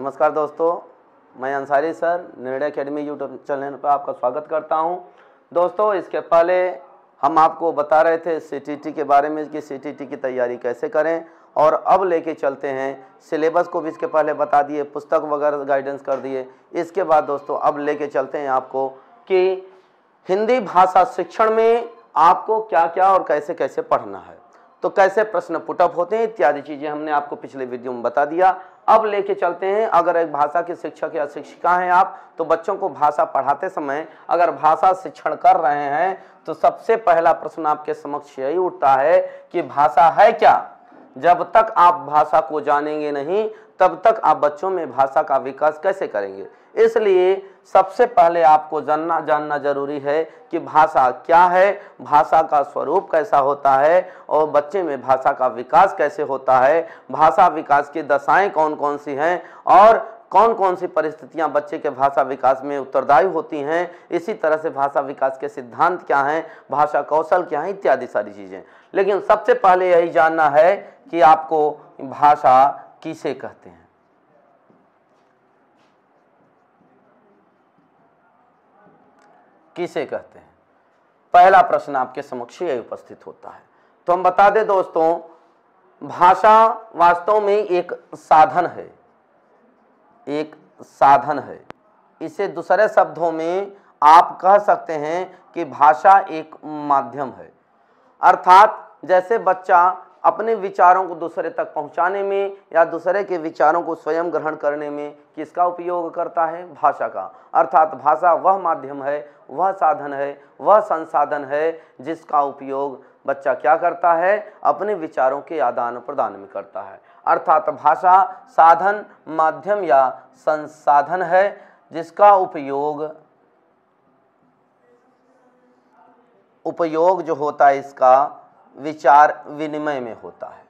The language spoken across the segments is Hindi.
नमस्कार दोस्तों मैं Ansari sir Nirnay academy YouTube channel पर आपका स्वागत करता हूं दोस्तों इसके पहले हम आपको बता रहे थे सीटीटी के बारे में कि सीटीटी की तैयारी कैसे करें और अब लेके चलते हैं सिलेबस को भी इसके पहले बता दिए पुस्तक वगैरह गाइडेंस कर दिए इसके बाद दोस्तों अब ले चलते हैं आपको कि हिंदी भाषा शिक्षण में आपको क्या क्या और कैसे कैसे पढ़ना है तो कैसे प्रश्न पुटअप होते हैं इत्यादि चीज़ें हमने आपको पिछले वीडियो में बता दिया अब लेके चलते हैं अगर एक भाषा के शिक्षक या शिक्षिका हैं आप तो बच्चों को भाषा पढ़ाते समय अगर भाषा शिक्षण कर रहे हैं तो सबसे पहला प्रश्न आपके समक्ष यही उठता है कि भाषा है क्या जब तक आप भाषा को जानेंगे नहीं तब तक आप बच्चों में भाषा का विकास कैसे करेंगे इसलिए सबसे पहले आपको जानना जानना जरूरी है कि भाषा क्या है भाषा का स्वरूप कैसा होता है और बच्चे में भाषा का विकास कैसे होता है भाषा विकास की दशाएं कौन कौन सी हैं और कौन कौन सी परिस्थितियां बच्चे के भाषा विकास में उत्तरदायी होती हैं इसी तरह से भाषा विकास के सिद्धांत क्या हैं भाषा कौशल क्या हैं इत्यादि सारी चीज़ें लेकिन सबसे पहले यही जानना है कि आपको भाषा किसे कहते हैं किसे कहते हैं पहला प्रश्न आपके समक्ष यही उपस्थित होता है तो हम बता दें दोस्तों भाषा वास्तव में एक साधन है एक साधन है इसे दूसरे शब्दों में आप कह सकते हैं कि भाषा एक माध्यम है अर्थात जैसे बच्चा अपने विचारों को दूसरे तक पहुंचाने में या दूसरे के विचारों को स्वयं ग्रहण करने में किसका उपयोग करता है भाषा का अर्थात भाषा वह माध्यम है वह साधन है वह संसाधन है जिसका उपयोग बच्चा क्या करता है अपने विचारों के आदान प्रदान में करता है अर्थात भाषा साधन माध्यम या संसाधन है जिसका उपयोग उपयोग जो होता है इसका विचार विनिमय में होता है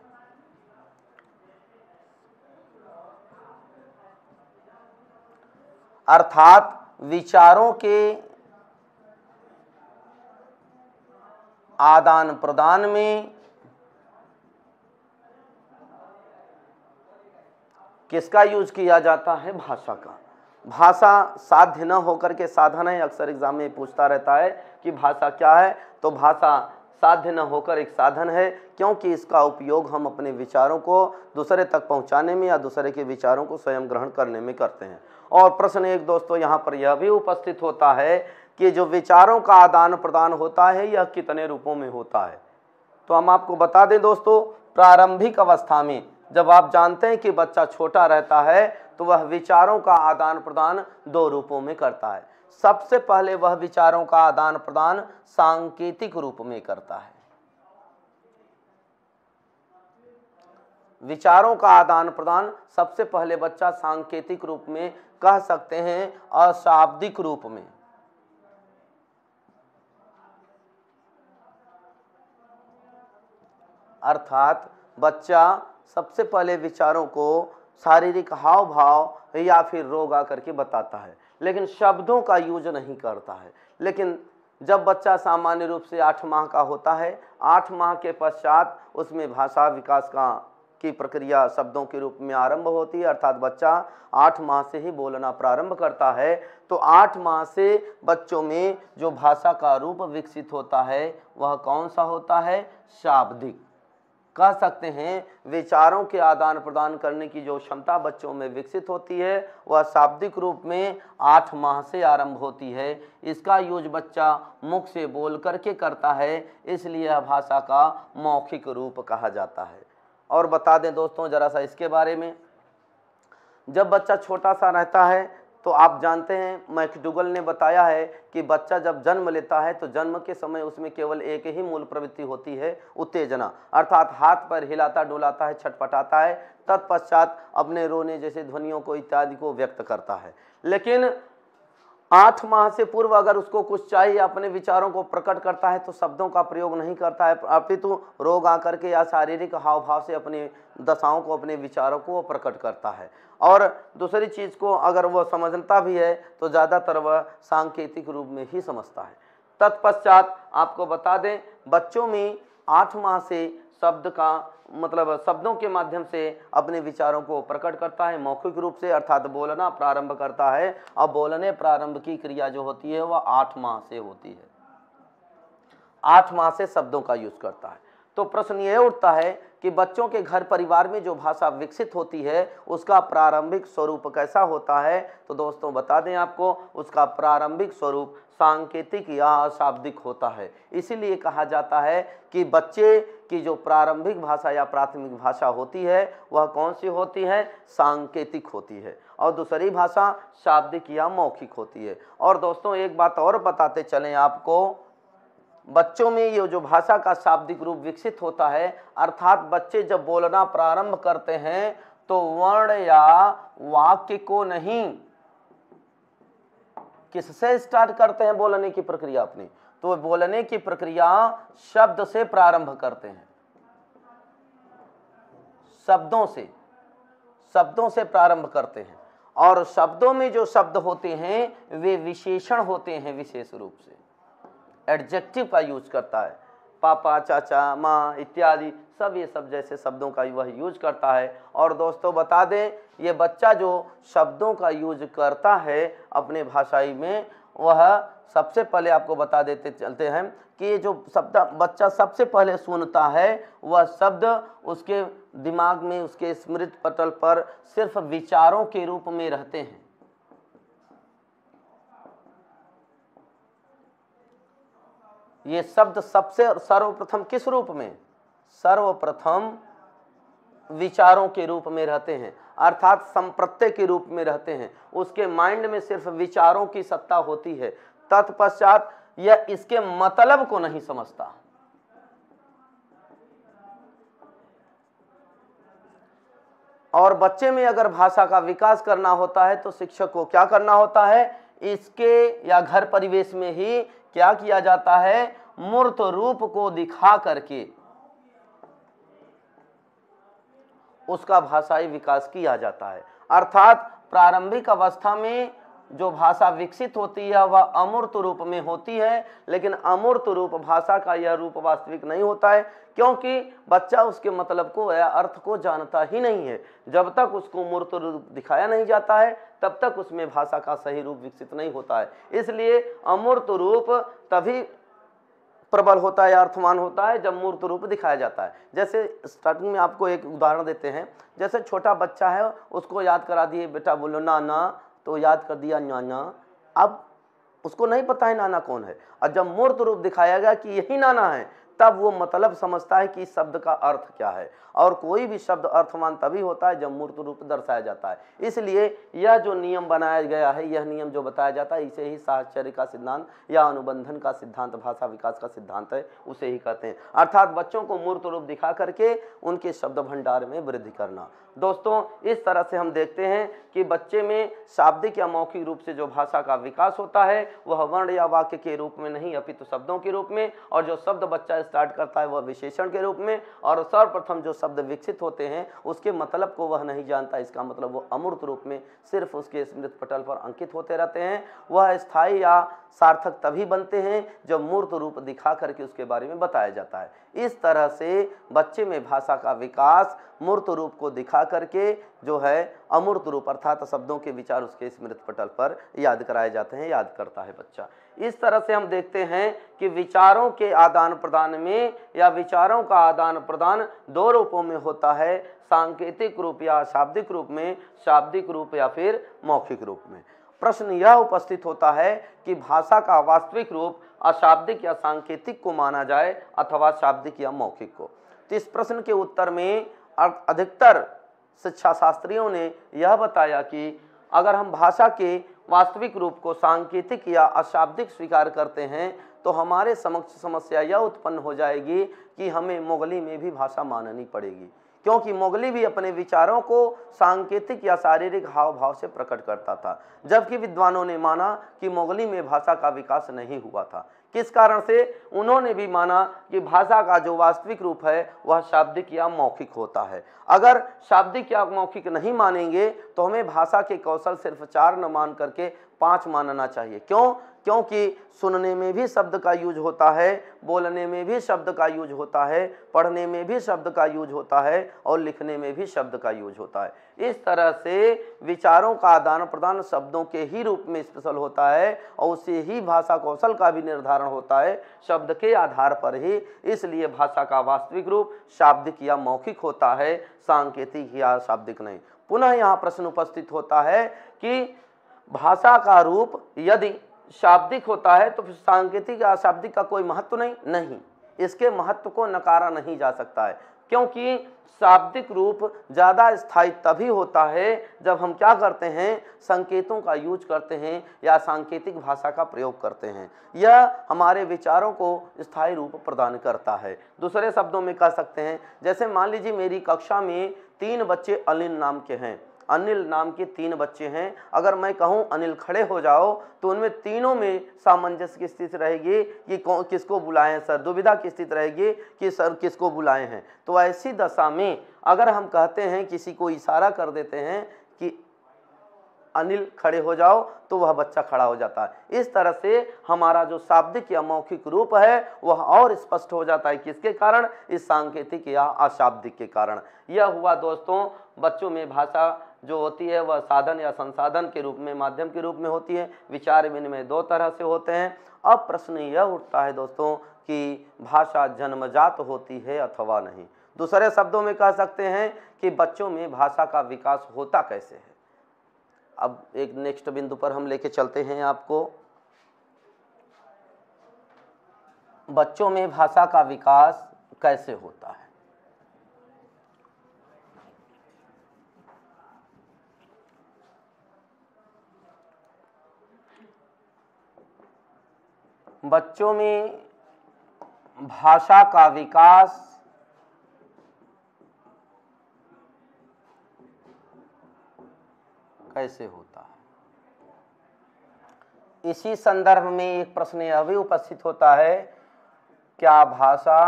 अर्थात विचारों के आदान प्रदान में किसका यूज किया जाता है भाषा का भाषा साध्य न होकर के साधन है अक्सर एग्जाम में पूछता रहता है कि भाषा क्या है तो भाषा साध्य न होकर एक साधन है क्योंकि इसका उपयोग हम अपने विचारों को दूसरे तक पहुंचाने में या दूसरे के विचारों को स्वयं ग्रहण करने में करते हैं और प्रश्न एक दोस्तों यहाँ पर यह भी उपस्थित होता है कि जो विचारों का आदान प्रदान होता है यह कितने रूपों में होता है तो हम आपको बता दें दोस्तों प्रारंभिक अवस्था में जब आप जानते हैं कि बच्चा छोटा रहता है तो वह विचारों का आदान प्रदान दो रूपों में करता है सबसे पहले वह विचारों का आदान प्रदान सांकेतिक रूप में करता है विचारों का आदान प्रदान सबसे पहले बच्चा सांकेतिक रूप में कह सकते हैं अशाब्दिक रूप में अर्थात बच्चा सबसे पहले विचारों को शारीरिक हाव भाव या फिर रोग आकर के बताता है लेकिन शब्दों का यूज नहीं करता है लेकिन जब बच्चा सामान्य रूप से आठ माह का होता है आठ माह के पश्चात उसमें भाषा विकास का की प्रक्रिया शब्दों के रूप में आरंभ होती है अर्थात बच्चा आठ माह से ही बोलना प्रारंभ करता है तो आठ माह से बच्चों में जो भाषा का रूप विकसित होता है वह कौन सा होता है शाब्दिक कह सकते हैं विचारों के आदान प्रदान करने की जो क्षमता बच्चों में विकसित होती है वह शाब्दिक रूप में आठ माह से आरंभ होती है इसका यूज बच्चा मुख से बोल करके करता है इसलिए भाषा का मौखिक रूप कहा जाता है और बता दें दोस्तों ज़रा सा इसके बारे में जब बच्चा छोटा सा रहता है तो आप जानते हैं मैकडुगल ने बताया है कि बच्चा जब जन्म लेता है तो जन्म के समय उसमें केवल एक ही मूल प्रवृत्ति होती है उत्तेजना अर्थात हाथ पर हिलाता डुलाता है छटपटाता है तत्पश्चात अपने रोने जैसे ध्वनियों को इत्यादि को व्यक्त करता है लेकिन आठ माह से पूर्व अगर उसको कुछ चाहिए अपने विचारों को प्रकट करता है तो शब्दों का प्रयोग नहीं करता है अपितु रोग आकर के या शारीरिक हाव भाव से अपनी दशाओं को अपने विचारों को प्रकट करता है और दूसरी चीज़ को अगर वह समझता भी है तो ज़्यादातर वह सांकेतिक रूप में ही समझता है तत्पश्चात आपको बता दें बच्चों में आठ माह से शब्द का मतलब शब्दों के माध्यम से अपने विचारों को प्रकट करता है मौखिक रूप से अर्थात बोलना प्रारंभ करता है और बोलने प्रारंभ की क्रिया जो होती है वह आठ माह से होती है आठ माह से शब्दों का यूज करता है तो प्रश्न यह उठता है कि बच्चों के घर परिवार में जो भाषा विकसित होती है उसका प्रारंभिक स्वरूप कैसा होता है तो दोस्तों बता दें आपको उसका प्रारंभिक स्वरूप सांकेतिक या अशाब्दिक होता है इसीलिए कहा जाता है कि बच्चे की जो प्रारंभिक भाषा या प्राथमिक भाषा होती है वह कौन सी होती है सांकेतिक होती है और दूसरी भाषा शाब्दिक या मौखिक होती है और दोस्तों एक बात और बताते चलें आपको बच्चों में ये जो भाषा का शाब्दिक रूप विकसित होता है अर्थात बच्चे जब बोलना प्रारंभ करते हैं तो वर्ण या वाक्य को नहीं किससे स्टार्ट करते हैं बोलने की प्रक्रिया अपनी तो बोलने की प्रक्रिया शब्द से प्रारंभ करते हैं शब्दों से शब्दों से प्रारंभ करते हैं और शब्दों में जो शब्द होते हैं वे विशेषण होते हैं विशेष रूप से एडजेक्टिव का यूज करता है पापा चाचा माँ इत्यादि सब ये सब जैसे शब्दों का वह यूज करता है और दोस्तों बता दें ये बच्चा जो शब्दों का यूज करता है अपने भाषाई में वह सबसे पहले आपको बता देते चलते हैं कि ये जो शब्द बच्चा सबसे पहले सुनता है वह शब्द उसके दिमाग में उसके स्मृति पटल पर सिर्फ विचारों के रूप में रहते हैं ये शब्द सबसे सर्वप्रथम किस रूप में सर्वप्रथम विचारों के रूप में रहते हैं अर्थात संप्रत्यय के रूप में रहते हैं उसके माइंड में सिर्फ विचारों की सत्ता होती है तत्पश्चात यह इसके मतलब को नहीं समझता और बच्चे में अगर भाषा का विकास करना होता है तो शिक्षक को क्या करना होता है इसके या घर परिवेश में ही क्या किया जाता है मूर्त रूप को दिखा करके उसका भाषाई विकास किया जाता है अर्थात प्रारंभिक अवस्था में जो भाषा विकसित होती है वह अमूर्त रूप में होती है लेकिन अमूर्त रूप भाषा का यह रूप वास्तविक नहीं होता है क्योंकि बच्चा उसके मतलब को या अर्थ को जानता ही नहीं है जब तक उसको मूर्त रूप दिखाया नहीं जाता है तब तक उसमें भाषा का सही रूप विकसित नहीं होता है इसलिए अमूर्त रूप तभी प्रबल होता है अर्थमान होता है जब मूर्त रूप दिखाया जाता है जैसे स्टार्टिंग में आपको एक उदाहरण देते हैं जैसे छोटा बच्चा है उसको याद करा दिए बेटा बोलो नाना तो याद कर दिया नाना अब उसको नहीं पता है नाना कौन है और जब मूर्त रूप दिखाया गया कि यही नाना है तब वो मतलब समझता है कि इस शब्द का अर्थ क्या है और कोई भी शब्द अर्थवान तभी होता है जब मूर्त रूप दर्शाया जाता है इसलिए यह जो नियम बनाया गया है यह नियम जो बताया जाता है इसे ही साहचर्य का सिद्धांत या अनुबंधन का सिद्धांत भाषा विकास का सिद्धांत है उसे ही कहते हैं अर्थात बच्चों को मूर्त रूप दिखा करके उनके शब्द भंडार में वृद्धि करना दोस्तों इस तरह से हम देखते हैं कि बच्चे में शाब्दिक या मौखिक रूप से जो भाषा का विकास होता है वह वर्ण या वाक्य के रूप में नहीं अपितु शब्दों के रूप में और जो शब्द बच्चा स्टार्ट करता है वह विशेषण के रूप में और सर्वप्रथम जो शब्द विकसित होते हैं उसके मतलब को वह नहीं जानता इसका मतलब वो अमूर्त रूप में सिर्फ उसके स्मृत पटल पर अंकित होते रहते हैं वह स्थायी या सार्थक तभी बनते हैं जब मूर्त रूप दिखा करके उसके बारे में बताया जाता है इस तरह से बच्चे में भाषा का विकास मूर्त रूप को दिखा करके जो है अमूर्त रूप अर्थात शब्दों के विचार उसके स्मृत पटल पर याद कराए जाते हैं याद करता है बच्चा इस तरह से हम देखते हैं कि विचारों के आदान प्रदान में या विचारों का आदान प्रदान दो रूपों में होता है सांकेतिक रूप या शाब्दिक रूप में शाब्दिक रूप या फिर मौखिक रूप में प्रश्न यह उपस्थित होता है कि भाषा का वास्तविक रूप अशाब्दिक या सांकेतिक को माना जाए अथवा शाब्दिक या मौखिक को तो इस प्रश्न के उत्तर में अधिकतर शिक्षा शास्त्रियों ने यह बताया कि अगर हम भाषा के वास्तविक रूप को सांकेतिक या अशाब्दिक स्वीकार करते हैं तो हमारे समक्ष समस्या यह उत्पन्न हो जाएगी कि हमें मुगली में भी भाषा माननी पड़ेगी क्योंकि मोगली भी अपने विचारों को सांकेतिक या शारीरिक हाव भाव से प्रकट करता था जबकि विद्वानों ने माना कि मोगली में भाषा का विकास नहीं हुआ था किस कारण से उन्होंने भी माना कि भाषा का जो वास्तविक रूप है वह शाब्दिक या मौखिक होता है अगर शाब्दिक या मौखिक नहीं मानेंगे तो हमें भाषा के कौशल सिर्फ चार न मान करके पाँच मानना चाहिए क्यों क्योंकि सुनने में भी शब्द का यूज होता है बोलने में भी शब्द का यूज होता है पढ़ने में भी शब्द का यूज होता है और लिखने में भी शब्द का यूज होता है इस तरह से विचारों का आदान प्रदान शब्दों के ही रूप में स्पेशल होता है और उससे ही भाषा कौशल का भी निर्धारण होता है शब्द के आधार पर ही इसलिए भाषा का वास्तविक रूप शाब्दिक या मौखिक होता है सांकेतिक या शाब्दिक नहीं पुनः यहाँ प्रश्न उपस्थित होता है कि भाषा का रूप यदि शाब्दिक होता है तो फिर सांकेतिक या अशाब्दिक का कोई महत्व नहीं नहीं इसके महत्व को नकारा नहीं जा सकता है क्योंकि शाब्दिक रूप ज़्यादा स्थायी तभी होता है जब हम क्या करते हैं संकेतों का यूज करते हैं या सांकेतिक भाषा का प्रयोग करते हैं यह हमारे विचारों को स्थायी रूप प्रदान करता है दूसरे शब्दों में कह सकते हैं जैसे मान लीजिए मेरी कक्षा में तीन बच्चे अलिन नाम के हैं अनिल नाम के तीन बच्चे हैं अगर मैं कहूं अनिल खड़े हो जाओ तो उनमें तीनों में सामंजस्य की स्थिति रहेगी कि किसको बुलाए हैं सर दुविधा की स्थिति रहेगी कि सर किसको बुलाए हैं तो ऐसी दशा में अगर हम कहते हैं किसी को इशारा कर देते हैं कि अनिल खड़े हो जाओ तो वह बच्चा खड़ा हो जाता है इस तरह से हमारा जो शाब्दिक या मौखिक रूप है वह और स्पष्ट हो जाता है किसके कारण इस सांकेतिक या अशाब्दिक के कारण यह हुआ दोस्तों बच्चों में भाषा जो होती है वह साधन या संसाधन के रूप में माध्यम के रूप में होती है विचार विनिमय दो तरह से होते हैं अब प्रश्न यह उठता है दोस्तों कि भाषा जन्मजात होती है अथवा नहीं दूसरे शब्दों में कह सकते हैं कि बच्चों में भाषा का विकास होता कैसे है अब एक नेक्स्ट बिंदु पर हम लेके चलते हैं आपको बच्चों में भाषा का विकास कैसे होता है बच्चों में भाषा का विकास कैसे होता है इसी संदर्भ में एक प्रश्न यह भी उपस्थित होता है क्या भाषा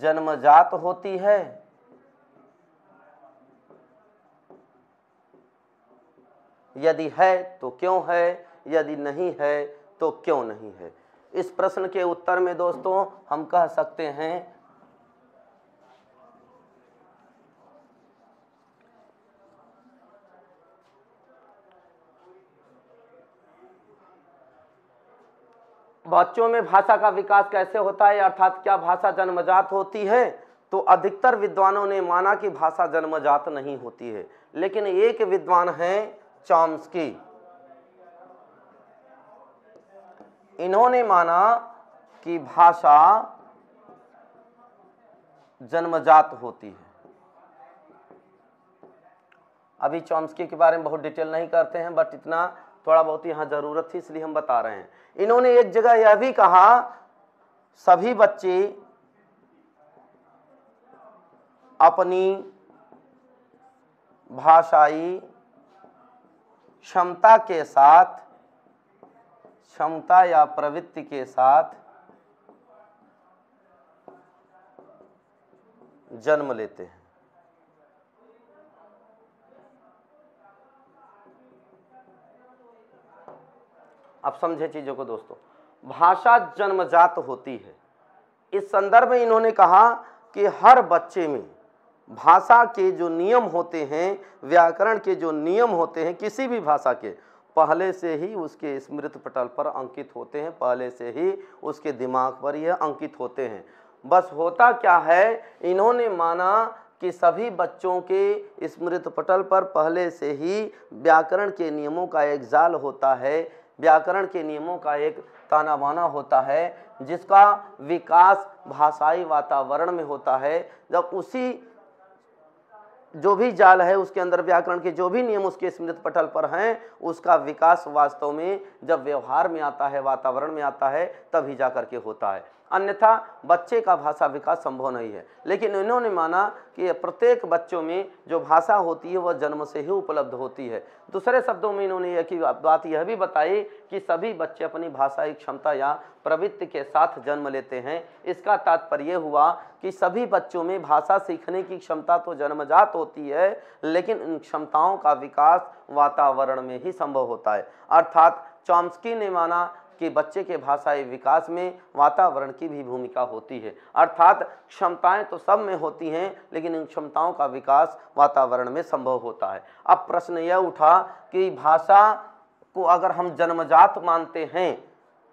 जन्मजात होती है यदि है तो क्यों है यदि नहीं है तो क्यों नहीं है इस प्रश्न के उत्तर में दोस्तों हम कह सकते हैं बच्चों में भाषा का विकास कैसे होता है अर्थात क्या भाषा जन्मजात होती है तो अधिकतर विद्वानों ने माना कि भाषा जन्मजात नहीं होती है लेकिन एक विद्वान चॉम्स चाम्स्की इन्होंने माना कि भाषा जन्मजात होती है अभी चॉम्स्की के बारे में बहुत डिटेल नहीं करते हैं बट इतना थोड़ा बहुत यहां ज़रूरत थी इसलिए हम बता रहे हैं इन्होंने एक जगह यह भी कहा सभी बच्चे अपनी भाषाई क्षमता के साथ क्षमता या प्रवृत्ति के साथ जन्म लेते हैं आप समझे चीजों को दोस्तों भाषा जन्मजात होती है इस संदर्भ में इन्होंने कहा कि हर बच्चे में भाषा के जो नियम होते हैं व्याकरण के जो नियम होते हैं किसी भी भाषा के पहले से ही उसके स्मृति पटल पर अंकित होते हैं पहले से ही उसके दिमाग पर यह अंकित होते हैं बस होता क्या है इन्होंने माना कि सभी बच्चों के स्मृति पटल पर पहले से ही व्याकरण के नियमों का एक जाल होता है व्याकरण के नियमों का एक ताना बाना होता है जिसका विकास भाषाई वातावरण में होता है जब उसी जो भी जाल है उसके अंदर व्याकरण के जो भी नियम उसके स्मृत पटल पर हैं उसका विकास वास्तव में जब व्यवहार में आता है वातावरण में आता है तभी जा करके होता है अन्यथा बच्चे का भाषा विकास संभव नहीं है लेकिन इन्होंने माना कि प्रत्येक बच्चों में जो भाषा होती है वह जन्म से ही उपलब्ध होती है दूसरे शब्दों में इन्होंने यह की बात यह भी बताई कि सभी बच्चे अपनी भाषाई क्षमता या प्रवृत्ति के साथ जन्म लेते हैं इसका तात्पर्य हुआ कि सभी बच्चों में भाषा सीखने की क्षमता तो जन्मजात होती है लेकिन इन क्षमताओं का विकास वातावरण में ही संभव होता है अर्थात चॉम्स्की ने माना कि बच्चे के भाषाई विकास में वातावरण की भी भूमिका होती है अर्थात क्षमताएं तो सब में होती हैं लेकिन इन क्षमताओं का विकास वातावरण में संभव होता है अब प्रश्न यह उठा कि भाषा को अगर हम जन्मजात मानते हैं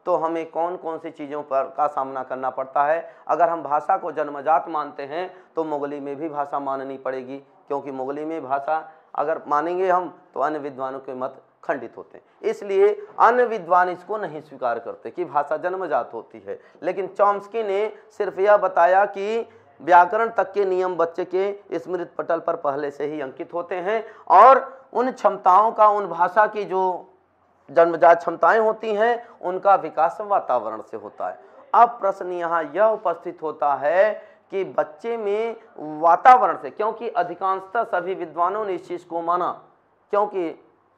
तो हमें कौन कौन सी चीज़ों पर का सामना करना पड़ता है अगर हम भाषा को जन्मजात मानते हैं तो मुगली में भी भाषा माननी पड़ेगी क्योंकि मुगली में भाषा अगर मानेंगे हम तो अन्य विद्वानों के मत खंडित होते हैं इसलिए अन्य विद्वान इसको नहीं स्वीकार करते कि भाषा जन्मजात होती है लेकिन चॉम्स्की ने सिर्फ यह बताया कि व्याकरण तक के नियम बच्चे के स्मृत पटल पर पहले से ही अंकित होते हैं और उन क्षमताओं का उन भाषा की जो जन्मजात क्षमताएं होती हैं उनका विकास वातावरण से होता है अब प्रश्न यहाँ यह उपस्थित होता है कि बच्चे में वातावरण से क्योंकि अधिकांशतः सभी विद्वानों ने इस चीज़ को माना क्योंकि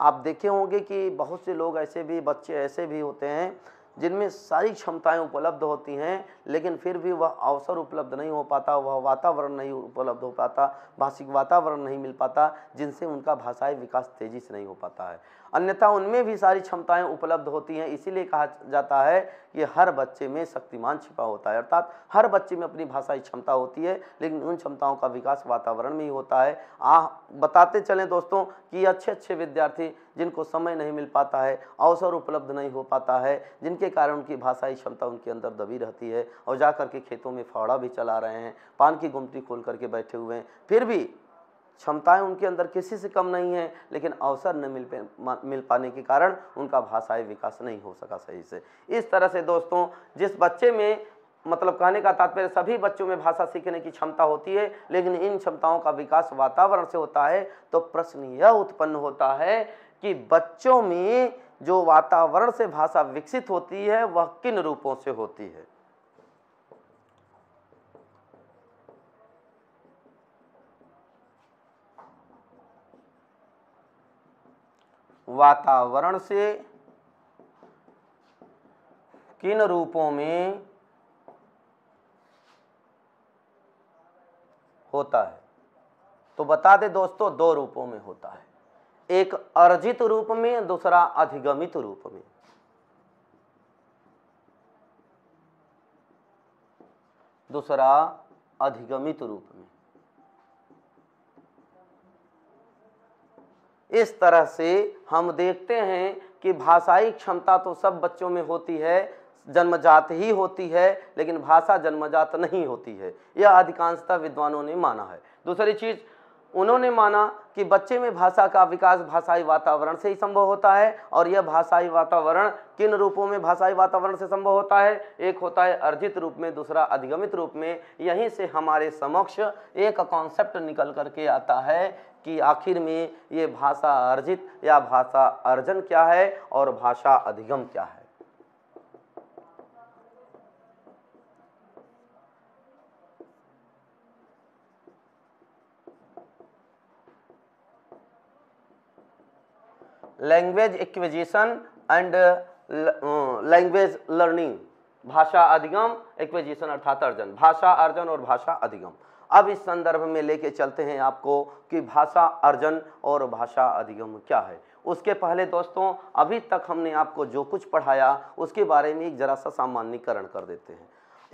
आप देखे होंगे कि बहुत से लोग ऐसे भी बच्चे ऐसे भी होते हैं जिनमें सारी क्षमताएं उपलब्ध होती हैं लेकिन फिर भी वह अवसर उपलब्ध नहीं हो पाता वह वातावरण नहीं उपलब्ध हो पाता भाषिक वातावरण नहीं मिल पाता जिनसे उनका भाषाई विकास तेज़ी से नहीं हो पाता है अन्यथा उनमें भी सारी क्षमताएं उपलब्ध होती हैं इसीलिए कहा जाता है कि हर बच्चे में शक्तिमान छिपा होता है अर्थात हर बच्चे में अपनी भाषाई क्षमता होती है लेकिन उन क्षमताओं का विकास वातावरण में ही होता है आ बताते चलें दोस्तों कि अच्छे अच्छे विद्यार्थी जिनको समय नहीं मिल पाता है अवसर उपलब्ध नहीं हो पाता है जिनके कारण उनकी भाषाई क्षमता उनके अंदर दबी रहती है और जा करके खेतों में फावड़ा भी चला रहे हैं पान की गुमटी खोल करके बैठे हुए हैं फिर भी क्षमताएं उनके अंदर किसी से कम नहीं है लेकिन अवसर न मिल पे मिल पाने के कारण उनका भाषाई विकास नहीं हो सका सही से इस तरह से दोस्तों जिस बच्चे में मतलब कहने का तात्पर्य सभी बच्चों में भाषा सीखने की क्षमता होती है लेकिन इन क्षमताओं का विकास वातावरण से होता है तो प्रश्न यह उत्पन्न होता है कि बच्चों में जो वातावरण से भाषा विकसित होती है वह किन रूपों से होती है वातावरण से किन रूपों में होता है तो बता दे दोस्तों दो रूपों में होता है एक अर्जित रूप में दूसरा अधिगमित रूप में दूसरा अधिगमित रूप में इस तरह से हम देखते हैं कि भाषाई क्षमता तो सब बच्चों में होती है जन्मजात ही होती है लेकिन भाषा जन्मजात नहीं होती है यह अधिकांशतः विद्वानों ने माना है दूसरी चीज़ उन्होंने माना कि बच्चे में भाषा का विकास भाषाई वातावरण से ही संभव होता है और यह भाषाई वातावरण किन रूपों में भाषाई वातावरण से संभव होता है एक होता है अर्जित रूप में दूसरा अधिगमित रूप में यहीं से हमारे समक्ष एक कॉन्सेप्ट निकल करके आता है कि आखिर में ये भाषा अर्जित या भाषा अर्जन क्या है और भाषा अधिगम क्या है language acquisition and language learning भाषा अधिगम एक्विजिशन अर्थात अर्जन भाषा अर्जन और भाषा अधिगम अब इस संदर्भ में लेके चलते हैं आपको कि भाषा अर्जन और भाषा अधिगम क्या है उसके पहले दोस्तों अभी तक हमने आपको जो कुछ पढ़ाया उसके बारे में एक जरा सा सामान्यकरण कर देते हैं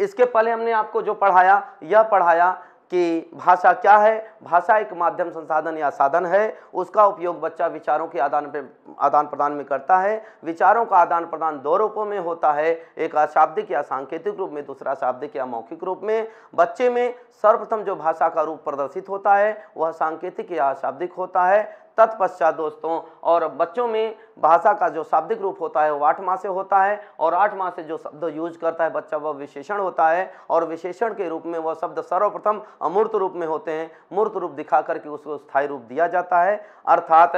इसके पहले हमने आपको जो पढ़ाया यह पढ़ाया कि भाषा क्या है भाषा एक माध्यम संसाधन या साधन है उसका उपयोग बच्चा विचारों के आदान पे आदान प्रदान में करता है विचारों का आदान प्रदान दो रूपों में होता है एक अशाब्दिक या सांकेतिक रूप में दूसरा शाब्दिक या मौखिक रूप में बच्चे में सर्वप्रथम जो भाषा का रूप प्रदर्शित होता है वह सांकेतिक या अशाब्दिक होता है तत्पश्चात दोस्तों और बच्चों में भाषा का जो शाब्दिक रूप होता है वो आठ माह से होता है और आठ माह से जो शब्द यूज करता है बच्चा वह विशेषण होता है और विशेषण के रूप में वह शब्द सर्वप्रथम अमूर्त रूप में होते हैं मूर्त रूप दिखा करके उसको स्थायी रूप दिया जाता है अर्थात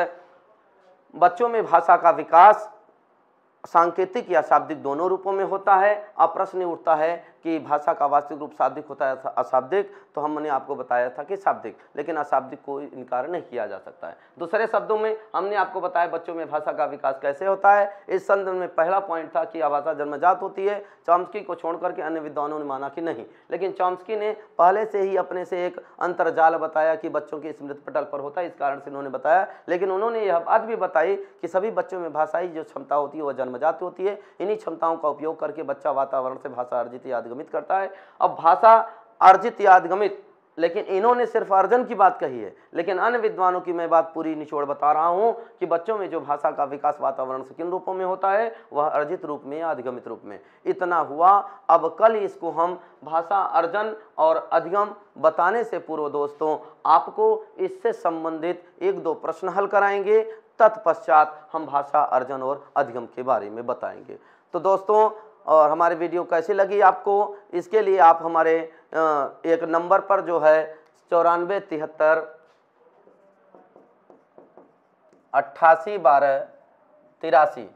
बच्चों में भाषा का विकास सांकेतिक या शाब्दिक दोनों रूपों में होता है अब प्रश्न उठता है कि भाषा का वास्तविक रूप शाब्दिक होता है अशाब्दिक तो हमने आपको बताया था कि शाब्दिक लेकिन अशाब्दिक को इनकार नहीं किया जा सकता है दूसरे शब्दों में हमने आपको बताया बच्चों में भाषा का विकास कैसे होता है इस संदर्भ में पहला पॉइंट था कि भाषा जन्मजात होती है चॉम्स्की को छोड़ करके अन्य विद्वानों ने माना कि नहीं लेकिन चॉम्स्की ने पहले से ही अपने से एक अंतरजाल बताया कि बच्चों के स्मृति पटल पर होता है इस कारण से उन्होंने बताया लेकिन उन्होंने यह बात भी बताई कि सभी बच्चों में भाषाई जो क्षमता होती है वह जन्मजात होती है इन्हीं क्षमताओं का उपयोग करके बच्चा वातावरण से भाषा अर्जित यादगार अधिगमित करता है अब भाषा अर्जित या अधिगमित लेकिन इन्होंने सिर्फ अर्जन की बात कही है लेकिन अन्य विद्वानों की मैं बात पूरी निचोड़ बता रहा हूँ कि बच्चों में जो भाषा का विकास वातावरण किन रूपों में होता है वह अर्जित रूप में या अधिगमित रूप में इतना हुआ अब कल इसको हम भाषा अर्जन और अधिगम बताने से पूर्व दोस्तों आपको इससे संबंधित एक दो प्रश्न हल कराएंगे तत्पश्चात हम भाषा अर्जन और अधिगम के बारे में बताएंगे तो दोस्तों और हमारे वीडियो कैसी लगी आपको इसके लिए आप हमारे एक नंबर पर जो है चौरानवे तिहत्तर अट्ठासी बारह तिरासी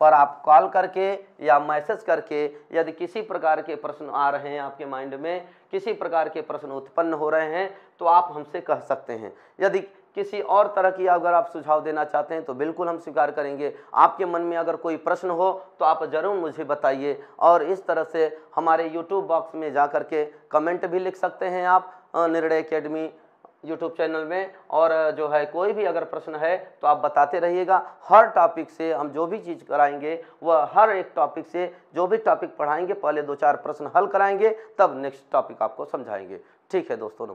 पर आप कॉल करके या मैसेज करके यदि किसी प्रकार के प्रश्न आ रहे हैं आपके माइंड में किसी प्रकार के प्रश्न उत्पन्न हो रहे हैं तो आप हमसे कह सकते हैं यदि किसी और तरह की अगर आप सुझाव देना चाहते हैं तो बिल्कुल हम स्वीकार करेंगे आपके मन में अगर कोई प्रश्न हो तो आप ज़रूर मुझे बताइए और इस तरह से हमारे यूट्यूब बॉक्स में जा कर के कमेंट भी लिख सकते हैं आप निर्णय अकेडमी यूट्यूब चैनल में और जो है कोई भी अगर प्रश्न है तो आप बताते रहिएगा हर टॉपिक से हम जो भी चीज़ कराएंगे वह हर एक टॉपिक से जो भी टॉपिक पढ़ाएंगे पहले दो चार प्रश्न हल कराएंगे तब नेक्स्ट टॉपिक आपको समझाएंगे ठीक है दोस्तों